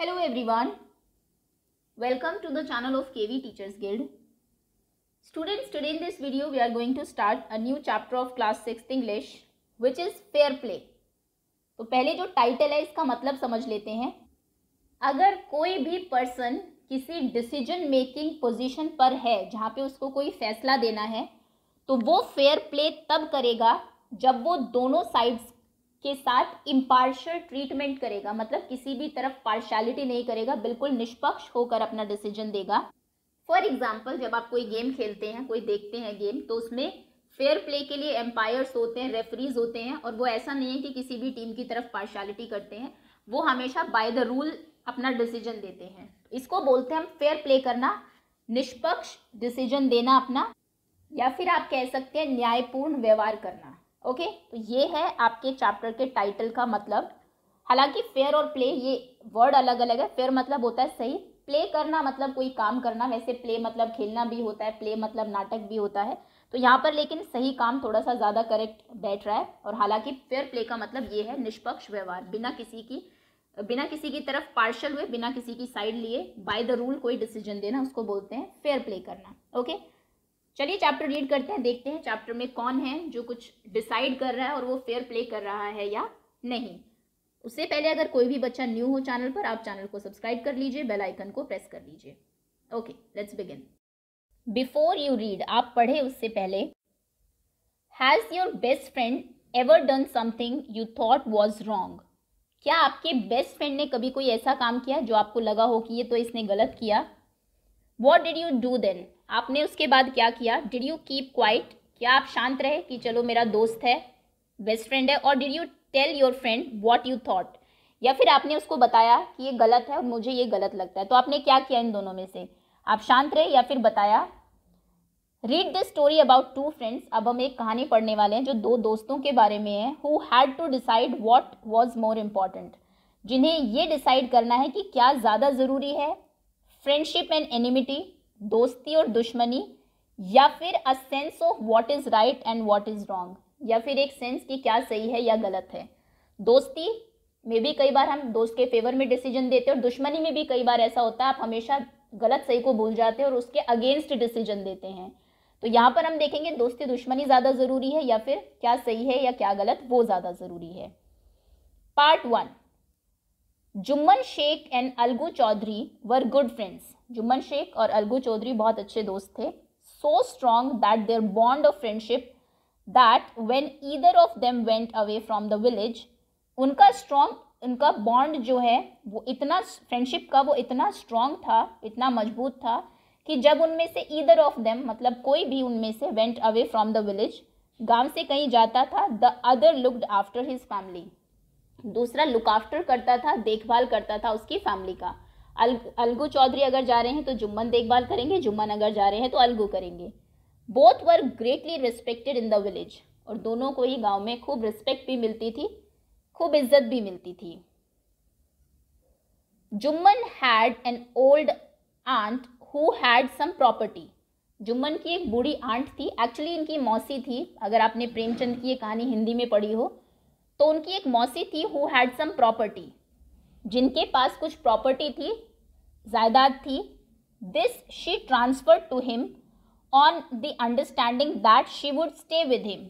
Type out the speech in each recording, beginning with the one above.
Hello everyone welcome to the channel of KV teachers guild students today in this video we are going to start a new chapter of class six English which is fair play तो पहले जो title है इसका मतलब समझ लेते हैं अगर कोई भी पर्सन किसी डिसीजन मेकिंग पोजीशन पर है जहाँ पे उसको कोई फैसला देना है तो वो फेयर प्ले तब करेगा जब वो दोनों साइड्स के साथ इम्पार्शल ट्रीटमेंट करेगा मतलब किसी भी तरफ पार्शलिटी नहीं करेगा बिल्कुल निष्पक्ष होकर अपना डिसीजन देगा फॉर एग्जाम्पल जब आप कोई गेम खेलते हैं कोई देखते हैं गेम तो उसमें फेयर प्ले के लिए एम्पायर्स होते हैं रेफरीज होते हैं और वो ऐसा नहीं है कि किसी भी टीम की तरफ पार्शलिटी करते हैं वो हमेशा बाय द रूल अपना डिसीजन देते हैं इसको बोलते हैं हम फेयर प्ले करना निष्पक्ष डिसीजन देना अपना या फिर आप कह सकते हैं न्यायपूर्ण व्यवहार करना ओके तो ये है आपके चैप्टर के टाइटल का मतलब हालांकि फेयर और प्ले ये वर्ड अलग अलग है फेयर मतलब होता है सही प्ले करना मतलब कोई काम करना वैसे प्ले मतलब खेलना भी होता है प्ले मतलब नाटक भी होता है तो यहाँ पर लेकिन सही काम थोड़ा सा ज़्यादा करेक्ट बैठ रहा है और हालांकि फेयर प्ले का मतलब ये है निष्पक्ष व्यवहार बिना किसी की बिना किसी की तरफ पार्शल हुए बिना किसी की साइड लिए बाय द रूल कोई डिसीजन देना उसको बोलते हैं फेयर प्ले करना ओके चलिए चैप्टर रीड करते हैं देखते हैं चैप्टर में कौन है जो कुछ डिसाइड कर रहा है और वो फेयर प्ले कर रहा है या नहीं उससे पहले अगर कोई भी बच्चा न्यू हो चैनल पर आप चैनल को सब्सक्राइब कर लीजिए बेल आइकन को प्रेस कर लीजिए okay let's begin before you read आप पढ़े उससे पहले has your best friend ever done something you thought was wrong क्या आपके बेस्ट फ्रेंड ने कभी कोई ऐसा काम किया जो आपको लगा हो कि ये तो इसने गलत किया what did you do then आपने उसके बाद क्या किया डिड यू कीप क्वाइट क्या आप शांत रहे कि चलो मेरा दोस्त है बेस्ट फ्रेंड है और did you tell your friend what you thought या फिर आपने उसको बताया कि ये गलत है और मुझे ये गलत लगता है तो आपने क्या किया इन दोनों में से आप शांत रहे या फिर बताया read the story about two friends अब हम एक कहानी पढ़ने वाले हैं जो दो दोस्तों के बारे में है who had to decide what was more important जिन्हें ये डिसाइड करना है कि क्या ज़्यादा ज़रूरी है फ्रेंडशिप एंड एनिमिटी दोस्ती और दुश्मनी या फिर a sense of what is right and what is wrong या फिर एक सेंस की क्या सही है या गलत है दोस्ती में भी कई बार हम दोस्त के फेवर में डिसीजन देते हैं और दुश्मनी में भी कई बार ऐसा होता है आप हमेशा गलत सही को भूल जाते हैं और उसके अगेंस्ट डिसीजन देते हैं तो यहाँ पर हम देखेंगे दोस्ती दुश्मनी ज़्यादा ज़रूरी है या फिर क्या सही है या क्या गलत वो ज़्यादा ज़रूरी है part one Jumman Shaikh and Algu Chaudhary were good friends Jumman Shaikh और अलगू चौधरी बहुत अच्छे दोस्त थे so strong that their bond of friendship that when either of them went away from the village उनका स्ट्रांग उनका बॉन्ड जो है वो इतना फ्रेंडशिप का वो इतना स्ट्रांग था इतना मजबूत था कि जब उनमें से ईदर ऑफ देम मतलब कोई भी उनमें से went away from the village गांव से कहीं जाता था the other looked after his family दूसरा लुक आफ्टर करता था देखभाल करता था उसकी फैमिली का अल, अलगू चौधरी अगर जा रहे हैं तो जुम्मन देखभाल करेंगे जुम्मन अगर जा रहे हैं तो अलगू करेंगे both were greatly respected in the village और दोनों को ही गांव में खूब रिस्पेक्ट भी मिलती थी खूब इज्जत भी मिलती थी Jumman had an old aunt who had some property Jumman की एक बूढ़ी आंट थी एक्चुअली इनकी मौसी थी अगर आपने प्रेमचंद की ये कहानी हिंदी में पढ़ी हो तो उनकी एक मौसी थी हु हैड सम प्रॉपर्टी जिनके पास कुछ प्रॉपर्टी थी जायदाद थी this she transfer to him on the understanding that she would stay with him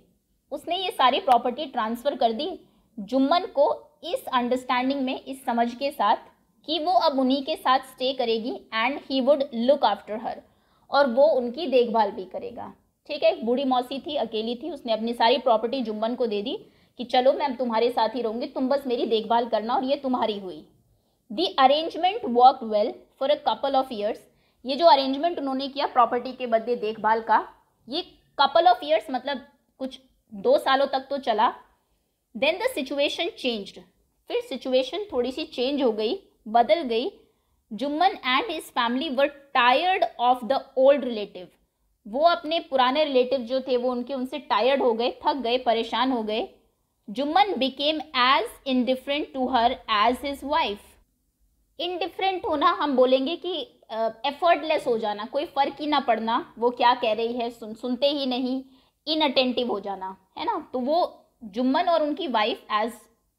उसने ये सारी प्रॉपर्टी ट्रांसफ़र कर दी जुम्मन को इस अंडरस्टैंडिंग में इस समझ के साथ कि वो अब उन्हीं के साथ स्टे करेगी and he would look after her और वो उनकी देखभाल भी करेगा ठीक है एक बूढ़ी मौसी थी अकेली थी उसने अपनी सारी प्रॉपर्टी जुम्मन को दे दी कि चलो मैं तुम्हारे साथ ही रहूंगी तुम बस मेरी देखभाल करना और ये तुम्हारी हुई the arrangement work well for a couple of years ये जो अरेंजमेंट उन्होंने किया प्रॉपर्टी के बदले देखभाल का ये कपल ऑफ ईयर्स मतलब कुछ दो सालों तक तो चला देन द सिचुएशन चेंज्ड फिर सिचुएशन थोड़ी सी चेंज हो गई बदल गई Jumman and his family were tired of the old relative वो अपने पुराने रिलेटिव जो थे वो उनके उनसे टायर्ड हो गए थक गए परेशान हो गए Jumman became as indifferent to her as his wife indifferent होना हम बोलेंगे कि एफर्टलेस uh, हो जाना कोई फ़र्क ही ना पड़ना वो क्या कह रही है सुन सुनते ही नहीं इनअटेंटिव हो जाना है ना तो वो जुम्मन और उनकी वाइफ एज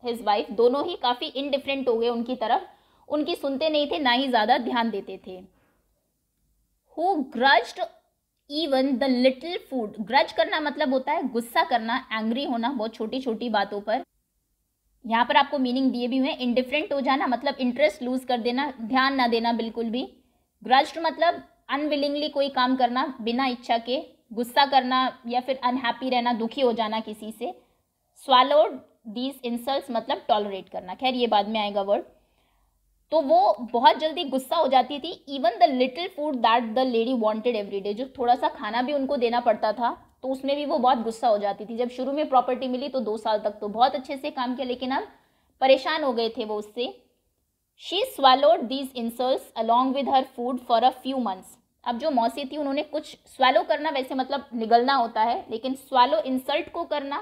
हिज वाइफ दोनों ही काफ़ी इनडिफरेंट हो गए उनकी तरफ उनकी सुनते नहीं थे ना ही ज़्यादा ध्यान देते थे who grudged even the little food grudge करना मतलब होता है गुस्सा करना एंग्री होना बहुत छोटी छोटी बातों पर यहाँ पर आपको मीनिंग दिए भी हुए इनडिफरेंट हो जाना मतलब इंटरेस्ट लूज कर देना ध्यान ना देना बिल्कुल भी ग्रज मतलब अनविलिंगली कोई काम करना बिना इच्छा के गुस्सा करना या फिर अनहैप्पी रहना दुखी हो जाना किसी से स्वालोड दीज इंसल्ट मतलब टॉलरेट करना खैर ये बाद में आएगा वर्ड तो वो बहुत जल्दी गुस्सा हो जाती थी even the little food that the lady every day जो थोड़ा सा खाना भी उनको देना पड़ता था तो उसमें भी वो बहुत गुस्सा हो जाती थी जब शुरू में प्रॉपर्टी मिली तो दो साल तक तो बहुत अच्छे से काम किया लेकिन अब परेशान हो गए थे वो उससे she swallowed these insult along with her food for a few months अब जो मौसी थी उन्होंने कुछ स्वालो करना वैसे मतलब निगलना होता है लेकिन स्वालो इंसल्ट को करना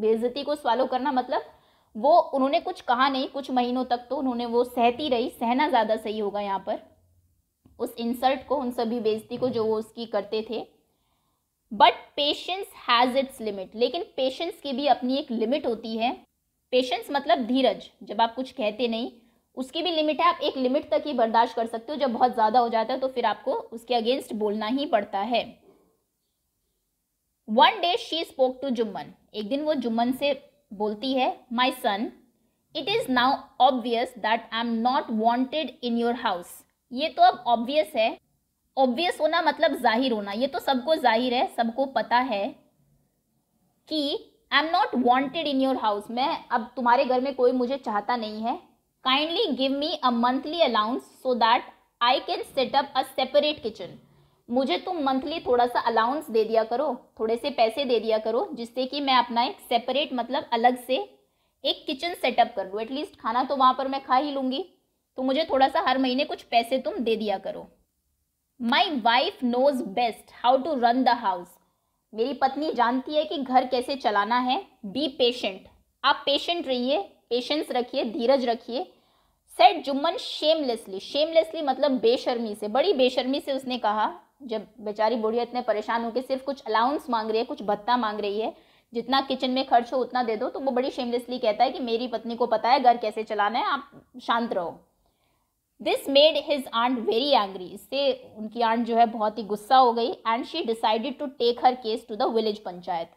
बेजती को स्वालो करना मतलब वो उन्होंने कुछ कहा नहीं कुछ महीनों तक तो उन्होंने वो सहती रही सहना ज़्यादा सही होगा यहाँ पर उस इंसल्ट को उन सभी बेजती को जो वो उसकी करते थे but patience has its limit लेकिन पेशेंस की भी अपनी एक लिमिट होती है पेशेंस मतलब धीरज जब आप कुछ कहते नहीं उसकी भी लिमिट है आप एक लिमिट तक ही बर्दाश्त कर सकते हो जब बहुत ज़्यादा हो जाता है तो फिर आपको उसके अगेंस्ट बोलना ही पड़ता है one day she spoke to Jumman एक दिन वो जुम्मन से बोलती है my son it is now obvious that I am not wanted in your house ये तो अब ऑब्वियस है ऑब्वियस होना मतलब जाहिर होना ये तो सबको जाहिर है सबको पता है कि I am not wanted in your house मैं अब तुम्हारे घर में कोई मुझे चाहता नहीं है kindly give me a monthly allowance so that I can set up a separate kitchen मुझे तुम मंथली थोड़ा सा अलाउंस दे दिया करो थोड़े से पैसे दे दिया करो जिससे कि मैं अपना एक सेपरेट मतलब अलग से एक किचन सेटअप कर लूँ एटलीस्ट खाना तो वहाँ पर मैं खा ही लूँगी तो मुझे थोड़ा सा हर महीने कुछ पैसे तुम दे दिया करो my wife knows best how to run the house मेरी पत्नी जानती है कि घर कैसे चलाना है बी पेशेंट आप पेशेंट रहिए पेशेंस रखिए धीरज रखिए सेट जुम्मन शेमलेसली शेमलेसली मतलब बेशर्मी से बड़ी बेशर्मी से उसने कहा जब बेचारी बुढ़िया इतने परेशान होकर सिर्फ कुछ अलाउंस मांग रही है कुछ भत्ता मांग रही है जितना किचन में खर्च हो उतना दे दो तो वो बड़ी शेमलेसली कहता है कि मेरी पत्नी को पता है घर कैसे चलाना है आप शांत रहो this made his aunt very angry इससे उनकी आंट जो है बहुत ही गुस्सा हो गई and she decided to take her case to the village panchayat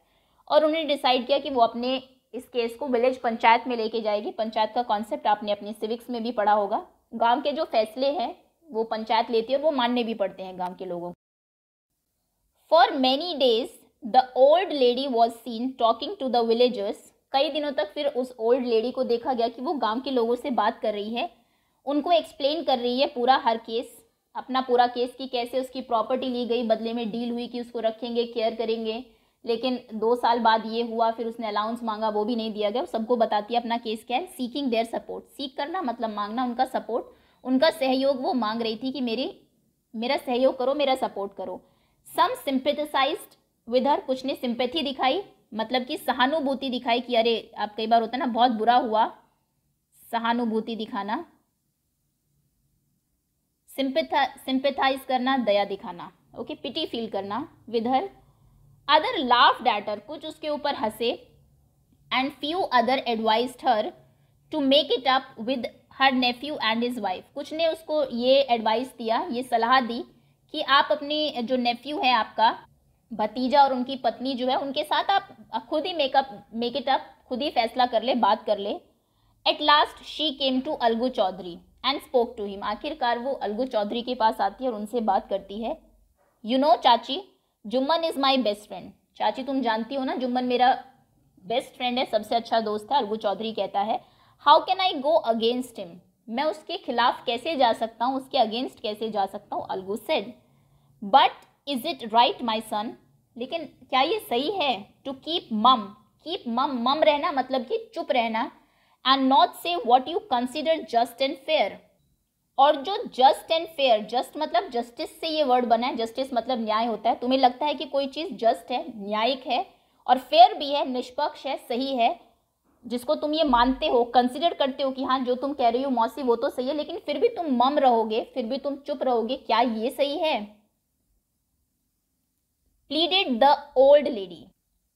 और उन्होंने डिसाइड किया कि वो अपने इस केस को विलेज पंचायत में लेके जाएगी पंचायत का कॉन्सेप्ट आपने अपने सिविक्स में भी पढ़ा होगा गांव के जो फैसले हैं वो पंचायत लेती है और वो मानने भी पड़ते हैं गांव के लोगों for many days the old lady was seen talking to the villagers कई दिनों तक फिर उस ओल्ड लेडी को देखा गया कि वो गांव के लोगों से बात कर रही है उनको एक्सप्लेन कर रही है पूरा हर केस अपना पूरा केस कि कैसे उसकी प्रॉपर्टी ली गई बदले में डील हुई कि उसको रखेंगे केयर करेंगे लेकिन दो साल बाद ये हुआ फिर उसने अलाउंस मांगा वो भी नहीं दिया गया सबको बताती है अपना केस क्या है सीकिंग देयर सपोर्ट सीख करना मतलब मांगना उनका सपोर्ट उनका सहयोग वो मांग रही थी कि मेरी मेरा सहयोग करो मेरा सपोर्ट करो सम सिंपेथिसाइज विद हर कुछ ने सिंपैथी दिखाई मतलब कि सहानुभूति दिखाई कि अरे आप कई बार होता ना बहुत बुरा हुआ सहानुभूति दिखाना सिंपेथा सिंपेथाइज करना दया दिखाना ओके पिटी फील करना विधर अदर लाफ डैटर कुछ उसके ऊपर हंसे and few other advise her to make it up with her nephew and his wife कुछ ने उसको ये एडवाइस दिया ये सलाह दी कि आप अपनी जो नेफ्यू है आपका भतीजा और उनकी पत्नी जो है उनके साथ आप खुद ही मेकअप मेक इट अप खुद ही फैसला कर ले बात कर ले at last she came to Algu Chaudhary and spoke to him आखिरकार वो अलगू चौधरी के पास आती है और उनसे बात करती है यू नो चाची Jumman is my best friend चाची तुम जानती हो ना जुम्मन मेरा बेस्ट फ्रेंड है सबसे अच्छा दोस्त है अलगू चौधरी कहता है how can I go against him मैं उसके खिलाफ कैसे जा सकता हूँ उसके अगेंस्ट कैसे जा सकता हूँ Algu said but is it right my son लेकिन क्या ये सही है टू कीप मम कीप मम मम रहना मतलब कि चुप रहना and not say what you consider just and fair और जो जस्ट एंड फेयर जस्ट मतलब जस्टिस से ये वर्ड बना है जस्टिस मतलब न्याय होता है तुम्हें लगता है कि कोई चीज़ जस्ट है न्यायिक है और फेयर भी है निष्पक्ष है सही है जिसको तुम ये मानते हो कंसिडर करते हो कि हाँ जो तुम कह रही हो मौसी वो तो सही है लेकिन फिर भी तुम मम रहोगे फिर भी तुम चुप रहोगे क्या ये सही है pleaded the old lady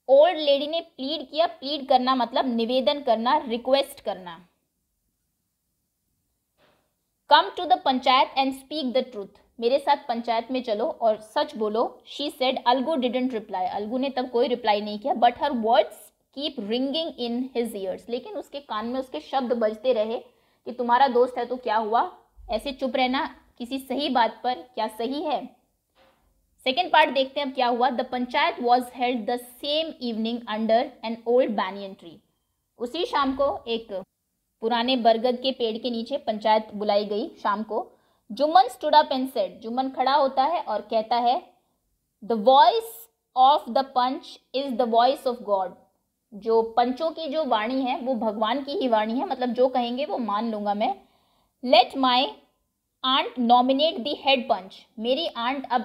old lady ने प्लीड किया प्लीड करना मतलब निवेदन करना रिक्वेस्ट करना come to the panchayat and speak the truth मेरे साथ पंचायत में चलो और सच बोलो she said Algu didn't reply Algu ने तब कोई रिप्लाई नहीं किया but her words keep ringing in his ears लेकिन उसके कान में उसके शब्द बजते रहे कि तुम्हारा दोस्त है तो क्या हुआ ऐसे चुप रहना किसी सही बात पर क्या सही है सेकेंड पार्ट देखते हैं अब क्या हुआ the panchayat was held the same evening under an old banyan tree उसी शाम को एक पुराने बरगद के पेड़ के नीचे पंचायत बुलाई गई शाम को जुमन स्टूडा पेंसेड जुमन खड़ा होता है और कहता है the voice of the panch is the voice of God जो पंचों की जो वाणी है वो भगवान की ही वाणी है मतलब जो कहेंगे वो मान लूंगा मैं let my aunt nominate the head panch मेरी आंट अब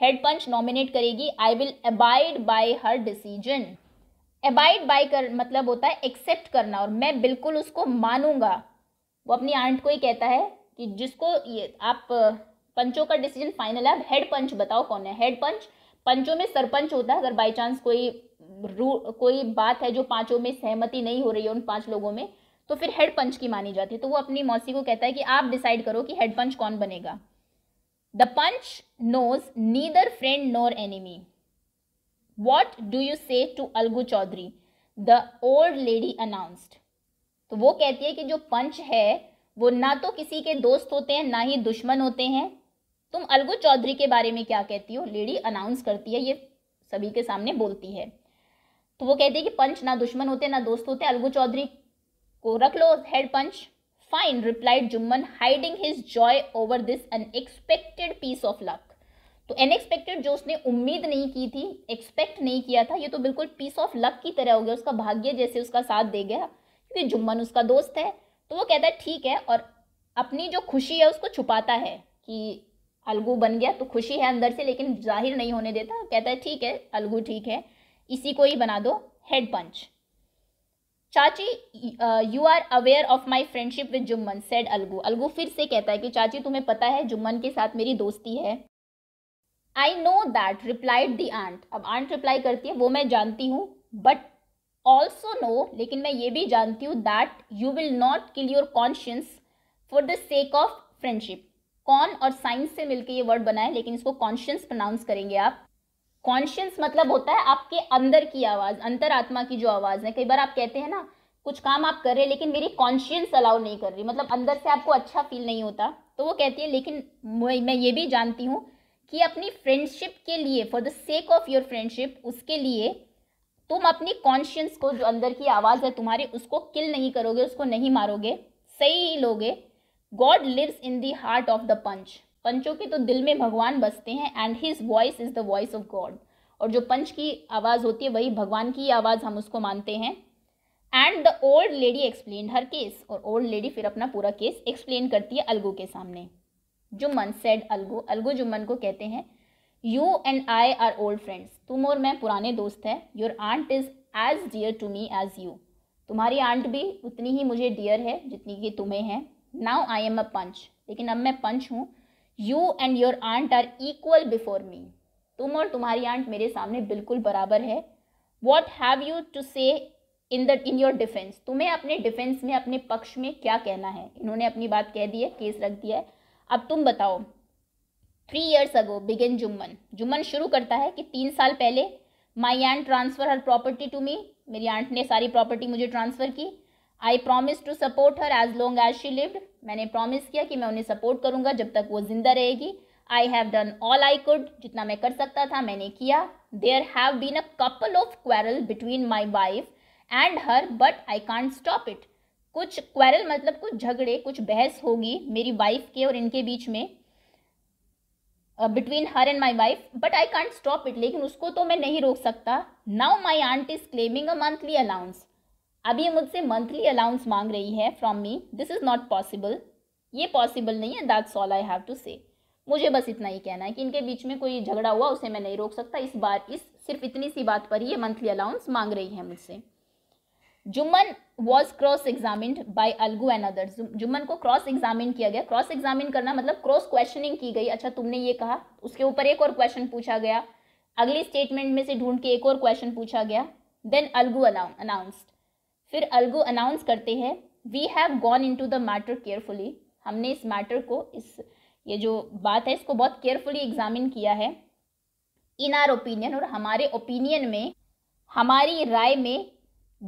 हेड पंच नॉमिनेट करेगी I will abide by her decision abide by कर मतलब होता है एक्सेप्ट करना और मैं बिल्कुल उसको मानूंगा वो अपनी आंट को ही कहता है कि जिसको ये आप पंचों का डिसीजन फाइनल है अब हेड पंच बताओ कौन है हेड पंच पंचों में सरपंच होता है अगर बाई चांस कोई रू कोई बात है जो पांचों में सहमति नहीं हो रही है उन पांच लोगों में तो फिर हेड पंच की मानी जाती है तो वो अपनी मौसी को कहता है कि आप डिसाइड करो कि हेड पंच कौन बनेगा the panch knows neither friend nor enemy what do you say to Algu Chaudhary the old lady announced तो वो कहती है कि जो पंच है वो ना तो किसी के दोस्त होते हैं ना ही दुश्मन होते हैं तुम अलगू चौधरी के बारे में क्या कहती हो लेडी अनाउंस करती है ये सभी के सामने बोलती है तो वो कहते हैं कि पंच ना दुश्मन होते ना दोस्त होते अलगू चौधरी को रख लो head panch fine replied Jumman hiding his joy over this unexpected piece of luck तो अनएक्सपेक्टेड जो उसने उम्मीद नहीं की थी एक्सपेक्ट नहीं किया था ये तो बिल्कुल पीस ऑफ लक की तरह हो गया उसका भाग्य जैसे उसका साथ दे गया क्योंकि जुम्मन उसका दोस्त है तो वो कहता है ठीक है और अपनी जो खुशी है उसको छुपाता है कि अलगू बन गया तो खुशी है अंदर से लेकिन जाहिर नहीं होने देता कहता है ठीक है अलगू ठीक है इसी को ही बना दो हेड पंच चाची you are aware of my friendship with Jumman said Algu Algu फिर से कहता है कि चाची तुम्हें पता है जुम्मन के साथ मेरी दोस्ती है I know that replied the aunt अब आंट रिप्लाई करती है वो मैं जानती हूँ बट ऑल्सो नो लेकिन मैं ये भी जानती हूँ that you will not kill your conscience for the sake of friendship con और साइंस से मिलकर ये वर्ड बना है लेकिन इसको कॉन्शियंस प्रोनाउंस करेंगे आप कॉन्शियंस मतलब होता है आपके अंदर की आवाज़ अंतरात्मा की जो आवाज़ है कई बार आप कहते हैं ना कुछ काम आप कर रहे हैं लेकिन मेरी कॉन्शियंस अलाउ नहीं कर रही मतलब अंदर से आपको अच्छा फील नहीं होता तो वो कहती है लेकिन मैं ये भी जानती हूँ कि अपनी फ्रेंडशिप के लिए for the sake of your friendship उसके लिए तुम अपनी कॉन्शियंस को जो अंदर की आवाज़ है तुम्हारी उसको किल नहीं करोगे उसको नहीं मारोगे सही ही लोगे God lives in the heart of the panch पंचों के तो दिल में भगवान बसते हैं and his voice is the voice of God और जो पंच की आवाज़ होती है वही भगवान की आवाज़ हम उसको मानते हैं and the old lady explain her case और ओल्ड लेडी फिर अपना पूरा केस एक्सप्लेन करती है अलगू के सामने जुम्मन सेड अलगो अलगो जुम्मन को कहते हैं you and I are old friends तुम और मैं पुराने दोस्त हैं your aunt is as dear to me as you तुम्हारी आंट भी उतनी ही मुझे डियर है जितनी कि तुम्हें है नाउ आई एम अ पंच लेकिन अब मैं पंच हूँ you and your aunt are equal before me तुम और तुम्हारी आंट मेरे सामने बिल्कुल बराबर है what have you to say in the in your defence तुम्हें अपने डिफेंस में अपने पक्ष में क्या कहना है इन्होंने अपनी बात कह दी है केस रख दिया है अब तुम बताओ three years ago begin Jumman Jumman शुरू करता है कि तीन साल पहले my aunt transfer her property to me मेरी आंट ने सारी प्रॉपर्टी मुझे ट्रांसफ़र की I promise to support her as long as she lived मैंने प्रॉमिस किया कि मैं उन्हें सपोर्ट करूंगा जब तक वो जिंदा रहेगी I have done all I could जितना मैं कर सकता था मैंने किया there have been a couple of quarrel between my wife and her but I can't stop it कुछ क्वेरल मतलब कुछ झगड़े कुछ बहस होगी मेरी वाइफ के और इनके बीच में between her and my wife but I can't stop it लेकिन उसको तो मैं नहीं रोक सकता now my aunt is claiming a monthly allowance अब ये मुझसे मंथली अलाउंस मांग रही है from me this is not possible ये पॉसिबल नहीं है that's all I have to say मुझे बस इतना ही कहना है कि इनके बीच में कोई झगड़ा हुआ उसे मैं नहीं रोक सकता इस बार इस सिर्फ इतनी सी बात पर ये मंथली अलाउंस मांग रही है मुझसे Jumman was cross examined by Algu and others Jumman को क्रॉस एग्जामिन किया गया क्रॉस एग्जामिन करना मतलब क्रॉस क्वेश्चनिंग की गई अच्छा तुमने ये कहा उसके ऊपर एक और क्वेश्चन पूछा गया अगली स्टेटमेंट में से ढूंढ के एक और क्वेश्चन पूछा गया देन अलगू अनाउंस्ड फिर अलगो अनाउंस करते हैं we have gone into the matter carefully हमने इस मैटर को इस ये जो बात है इसको बहुत केयरफुली एग्जामिन किया है इन आर ओपिनियन और हमारे ओपिनियन में हमारी राय में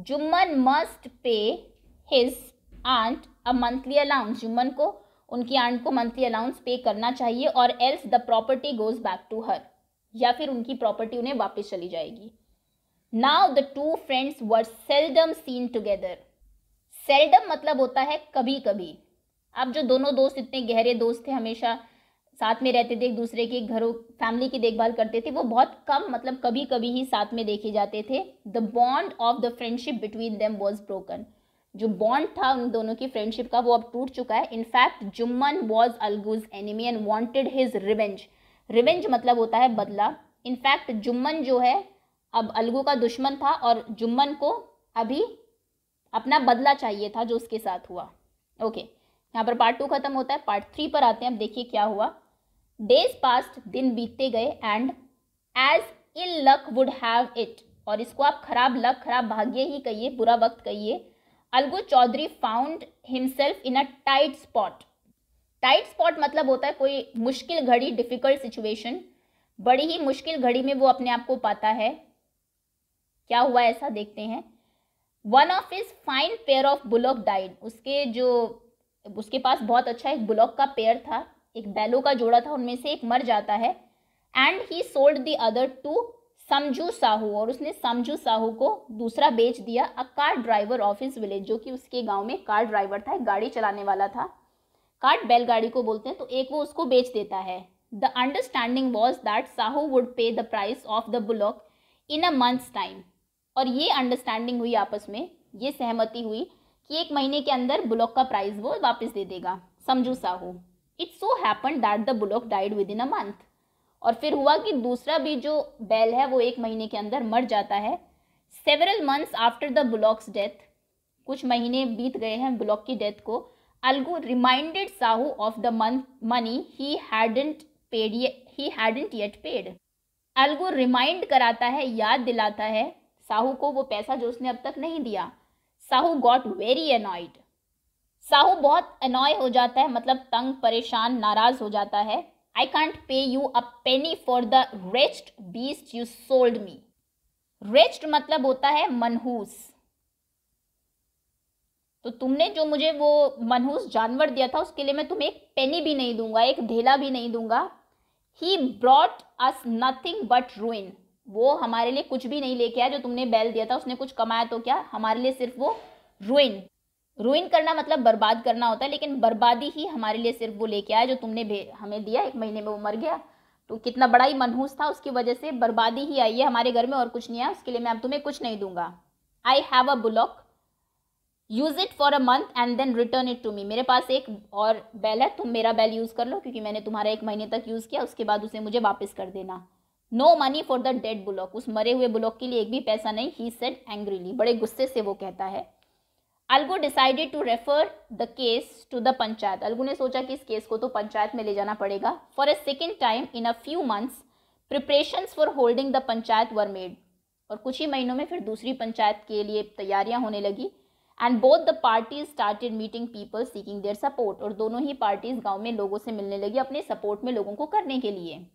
Jumman must pay his aunt a monthly allowance Jumman को उनकी आंट को मंथली अलाउंस पे करना चाहिए और else the property goes back to her या फिर उनकी प्रॉपर्टी उन्हें वापस चली जाएगी now the two friends were seldom seen together seldom मतलब होता है कभी कभी अब जो दोनों दोस्त इतने गहरे दोस्त थे हमेशा साथ में रहते थे एक दूसरे के घरों फैमिली की देखभाल करते थे वो बहुत कम मतलब कभी कभी ही साथ में देखे जाते थे the bond of the friendship between them was broken जो बॉन्ड था उन दोनों की फ्रेंडशिप का वो अब टूट चुका है in fact Jumman was Algu's enemy and wanted his revenge revenge मतलब होता है बदला इनफैक्ट जुम्मन जो है अब अलगू का दुश्मन था और जुम्मन को अभी अपना बदला चाहिए था जो उसके साथ हुआ ओके यहाँ पर पार्ट टू खत्म होता है पार्ट थ्री पर आते हैं अब देखिए क्या हुआ डेज पास्ट दिन बीतते गए and as ill luck would have it और इसको आप खराब लक खराब भाग्य ही कहिए बुरा वक्त कहिए Algu Chaudhary found himself in a tight spot tight spot मतलब होता है कोई मुश्किल घड़ी डिफिकल्ट सिचुएशन बड़ी ही मुश्किल घड़ी में वो अपने आप को पाता है क्या हुआ ऐसा देखते हैं one of his fine pair of bullock died उसके जो उसके पास बहुत अच्छा एक बुलॉक का पेयर था एक बैलो का जोड़ा था उनमें से एक मर जाता है and he sold the other to Samjhu Sahu और उसने समझू साहू को दूसरा बेच दिया a cart driver of his village जो कि उसके गांव में कार ड्राइवर था एक गाड़ी चलाने वाला था कार्ड बैलगाड़ी को बोलते हैं तो एक वो उसको बेच देता है the understanding was that Sahu would pay the price of the bullock in a month's time और ये अंडरस्टैंडिंग हुई आपस में ये सहमति हुई कि एक महीने के अंदर बुलॉक का प्राइज वो वापस दे देगा Samjhu Sahu it's so happen that the bullock died within a month और फिर हुआ कि दूसरा भी जो बैल है वो एक महीने के अंदर मर जाता है several months after the bullock's death कुछ महीने बीत गए हैं ब्लॉक की डेथ को Algu reminded Sahu of the month money he hadn't paid he hadn't yet paid Algu remind कराता है याद दिलाता है साहू को वो पैसा जो उसने अब तक नहीं दिया Sahu got very annoyed Sahu बहुत अनॉय हो जाता है मतलब तंग परेशान नाराज हो जाता है I can't pay you a penny for the rest beast you sold me rest मतलब होता है मनहूस तो तुमने जो मुझे वो मनहूस जानवर दिया था उसके लिए मैं तुम्हें एक पेनी भी नहीं दूंगा एक ढेला भी नहीं दूंगा he brought us nothing but ruin वो हमारे लिए कुछ भी नहीं लेके आया जो तुमने बैल दिया था उसने कुछ कमाया तो क्या हमारे लिए सिर्फ वो रुइन रुइन करना मतलब बर्बाद करना होता है लेकिन बर्बादी ही हमारे लिए सिर्फ वो लेके आया जो तुमने हमें दिया एक महीने में वो मर गया तो कितना बड़ा ही मनहूस था उसकी वजह से बर्बादी ही आई है हमारे घर में और कुछ नहीं आया उसके लिए मैं अब तुम्हें कुछ नहीं दूंगा I have a bullock use it for a month and then return it to me मेरे पास एक और बैल है तुम मेरा बैल यूज़ कर लो क्योंकि मैंने तुम्हारा एक महीने तक यूज़ किया उसके बाद उसे मुझे वापस कर देना no money for the dead bullock उस मरे हुए बुलॉक के लिए एक भी पैसा नहीं ही सेट एंग्रीली बड़े गुस्से से वो कहता है Algu decided to refer the case to the panchayat Algu ने सोचा कि इस केस को तो पंचायत में ले जाना पड़ेगा for a second time in a few months preparation for holding the panchayat were made और कुछ ही महीनों में फिर दूसरी पंचायत के लिए तैयारियां होने लगी and both the parties started meeting people seeking their support और दोनों ही पार्टीज गांव में लोगों से मिलने लगी अपने सपोर्ट में लोगों को करने के लिए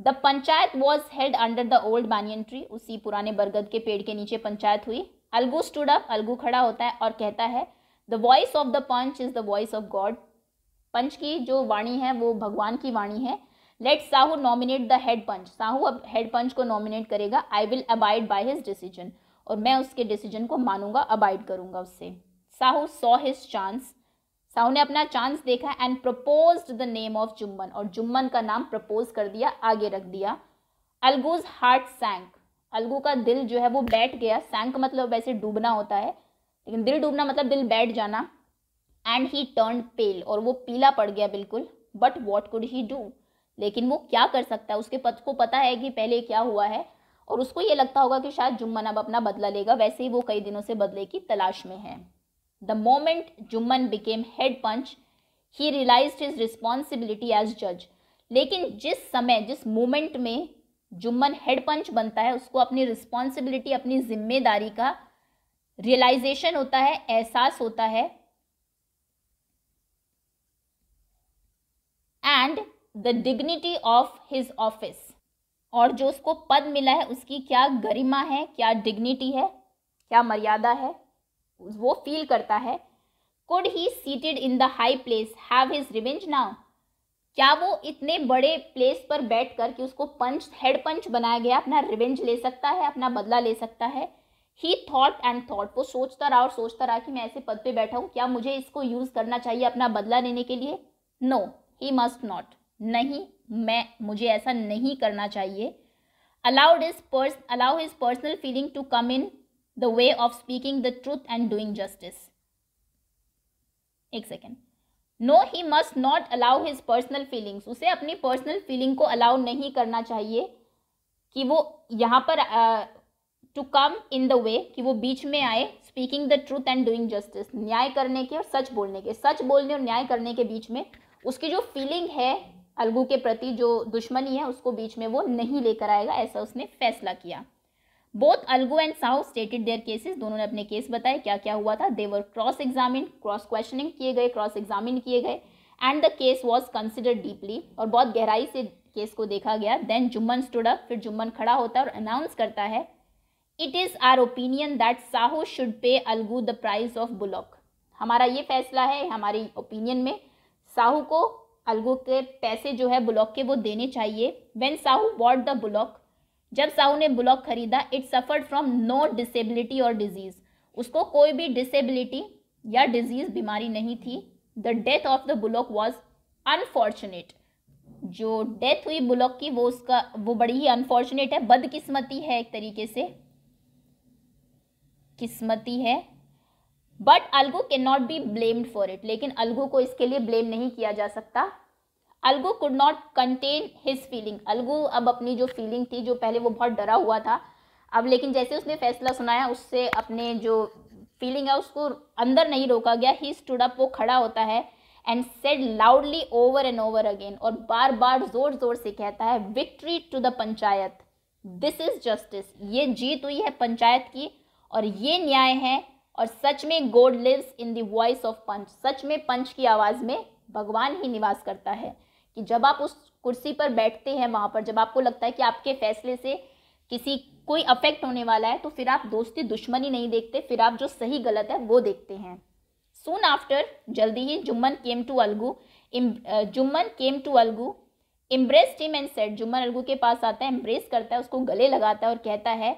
the panchayat was held under the old banyan tree उसी पुराने बरगद के पेड़ के नीचे पंचायत हुई अलगू स्टूड अप अलगू खड़ा होता है और कहता है the voice of the panch is the voice of God पंच की जो वाणी है वो भगवान की वाणी है let Sahu nominate the head panch Sahu अब हेड पंच को नॉमिनेट करेगा I will abide by his decision और मैं उसके डिसीजन को मानूंगा अबाइड करूंगा उससे Sahu saw his chance Sahu ने अपना चांस देखा and propose the name of Jumman और जुम्मन का नाम प्रपोज कर दिया आगे रख दिया अलगूज हार्ट सैंक अलगू का दिल जो है वो बैठ गया सैंक मतलब वैसे डूबना होता है लेकिन दिल डूबना मतलब दिल बैठ जाना एंड ही टर्न पेल और वो पीला पड़ गया बिल्कुल but what could he do लेकिन वो क्या कर सकता है उसके पद को पता है कि पहले क्या हुआ है और उसको ये लगता होगा कि शायद जुम्मन अब अपना बदला लेगा वैसे ही वो कई दिनों से बदले की तलाश में है The moment Jumman became head punch, he realized his responsibility as judge. लेकिन जिस समय जिस मोमेंट में जुम्मन हेड पंच बनता है उसको अपनी रिस्पॉन्सिबिलिटी अपनी जिम्मेदारी का रियलाइजेशन होता है एहसास होता है and the dignity of his office और जो उसको पद मिला है उसकी क्या गरिमा है क्या डिग्निटी है क्या मर्यादा है वो फील करता है could he seated in the high place have his revenge now क्या वो इतने बड़े प्लेस पर बैठ कर कि उसको पंच हेड पंच बनाया गया अपना रिवेंज ले सकता है अपना बदला ले सकता है ही थॉट एंड थॉट वो सोचता रहा और सोचता रहा कि मैं ऐसे पद पे बैठा हूँ क्या मुझे इसको यूज़ करना चाहिए अपना बदला लेने के लिए नो ही मस्ट नॉट नहीं मैं मुझे ऐसा नहीं करना चाहिए अलाउड इज पर्स allow his personal feeling to come in the way of speaking the truth and doing justice. एक second no he must not allow his personal feelings उसे अपनी पर्सनल फीलिंग को अलाउ नहीं करना चाहिए कि वो यहाँ पर to come in the way कि वो बीच में आए speaking the truth and doing justice न्याय करने के और सच बोलने के सच बोलने और न्याय करने के बीच में उसकी जो फीलिंग है अलगू के प्रति जो दुश्मनी है उसको बीच में वो नहीं लेकर आएगा ऐसा उसने फैसला किया both Algu and Sahu stated their cases दोनों ने अपने केस बताए क्या क्या हुआ था they were cross examine cross questioning किए गए क्रॉस एग्जामिन किए गए and the case was consider deeply और बहुत गहराई से केस को देखा गया देन जुम्मन स्टूडा फिर जुम्मन खड़ा होता है और अनाउंस करता है it is our opinion that Sahu should pay Algu the price of bullock हमारा ये फैसला है हमारी ओपिनियन में साहू को अलगू के पैसे जो है बुलॉक के वो देने चाहिए when Sahu bought the bullock जब साहू ने ब्लॉक खरीदा it suffered from no disability और डिजीज उसको कोई भी डिसेबिलिटी या डिजीज बीमारी नहीं थी the death of the bullock was unfortunate जो डेथ हुई बुलॉक की वो उसका वो बड़ी ही अनफॉर्चुनेट है बदकिस्मती है एक तरीके से किस्मती है but Algu can not be blamed for it लेकिन अलगू को इसके लिए ब्लेम नहीं किया जा सकता Algu could not contain his feeling Algu अब अपनी जो फीलिंग थी जो पहले वो बहुत डरा हुआ था अब लेकिन जैसे उसने फैसला सुनाया उससे अपने जो फीलिंग है उसको अंदर नहीं रोका गया ही स्टूड अप वो खड़ा होता है and said loudly over and over again और बार बार जोर जोर से कहता है victory to the panchayat this is justice ये जीत हुई है पंचायत की और ये न्याय है और सच में God lives in the voice of panch सच में पंच की आवाज़ में भगवान ही निवास करता है कि जब आप उस कुर्सी पर बैठते हैं वहां पर जब आपको लगता है कि आपके फैसले से किसी कोई अफेक्ट होने वाला है तो फिर आप दोस्ती दुश्मनी नहीं देखते फिर आप जो सही गलत है वो देखते हैं सुन आफ्टर जल्दी ही Jumman came to Algu Jumman came to Algu embrace him and said Jumman Algu के पास आता है एम्ब्रेस करता है उसको गले लगाता है और कहता है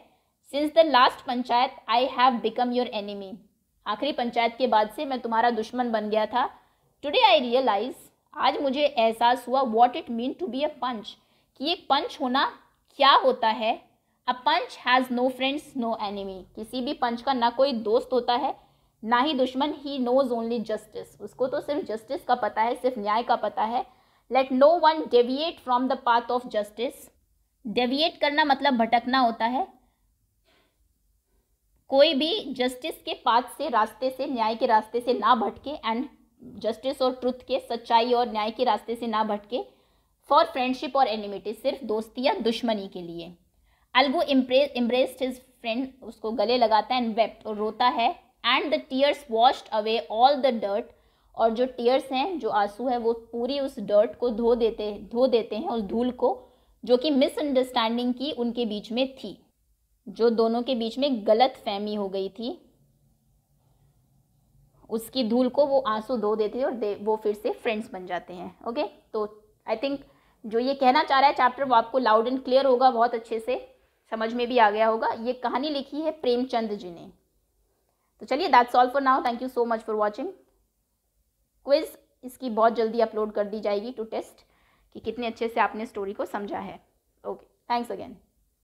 since the last panchayat I have become your enemy आखिरी पंचायत के बाद से मैं तुम्हारा दुश्मन बन गया था टुडे आई रियलाइज आज मुझे एहसास हुआ what it mean to be a panch कि एक पंच होना क्या होता है a panch has no friends no enemy किसी भी पंच का ना कोई दोस्त होता है ना ही दुश्मन ही नोज ओनली जस्टिस उसको तो सिर्फ जस्टिस का पता है सिर्फ न्याय का पता है let no one deviate from the path of justice deviate करना मतलब भटकना होता है कोई भी जस्टिस के पाथ से रास्ते से न्याय के रास्ते से ना भटके एंड जस्टिस और ट्रुथ के सच्चाई और न्याय के रास्ते से ना भटके फॉर फ्रेंडशिप और एनिमिटी सिर्फ दोस्ती या दुश्मनी के लिए अलगू इम्प्रेस हिज फ्रेंड उसको गले लगाता है एंड वेप्ट और रोता है and the tears washed away all the dirt और जो टीयर्स हैं जो आंसू है वो पूरी उस डर्ट को धो देते धो देते हैं उस धूल को जो कि मिसअंडरस्टैंडिंग की उनके बीच में थी जो दोनों के बीच में गलत फहमी हो गई थी उसकी धूल को वो आंसू धो देती है और दे वो फिर से फ्रेंड्स बन जाते हैं ओके तो आई थिंक जो ये कहना चाह रहा है चैप्टर वो आपको लाउड एंड क्लियर होगा बहुत अच्छे से समझ में भी आ गया होगा ये कहानी लिखी है प्रेमचंद जी ने तो चलिए that's all for now thank you so much for watching quiz इसकी बहुत जल्दी अपलोड कर दी जाएगी टू टेस्ट कि कितने अच्छे से आपने स्टोरी को समझा है ओके थैंक्स अगेन